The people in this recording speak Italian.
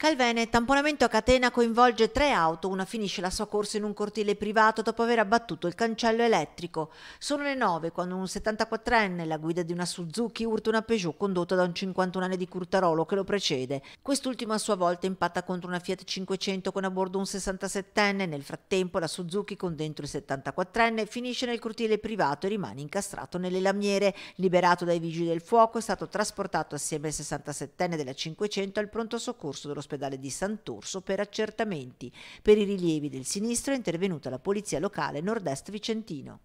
Calvene, tamponamento a catena coinvolge tre auto, una finisce la sua corsa in un cortile privato dopo aver abbattuto il cancello elettrico. Sono le nove quando un 74enne, la guida di una Suzuki, urta una Peugeot condotta da un 51enne di Curtarolo che lo precede. Quest'ultimo a sua volta impatta contro una Fiat 500 con a bordo un 67enne, nel frattempo la Suzuki con dentro il 74enne finisce nel cortile privato e rimane incastrato nelle lamiere. Liberato dai vigili del fuoco è stato trasportato assieme al 67enne della 500 al pronto soccorso dello all'ospedale di Sant'Orso per accertamenti. Per i rilievi del sinistro è intervenuta la polizia locale nord-est vicentino.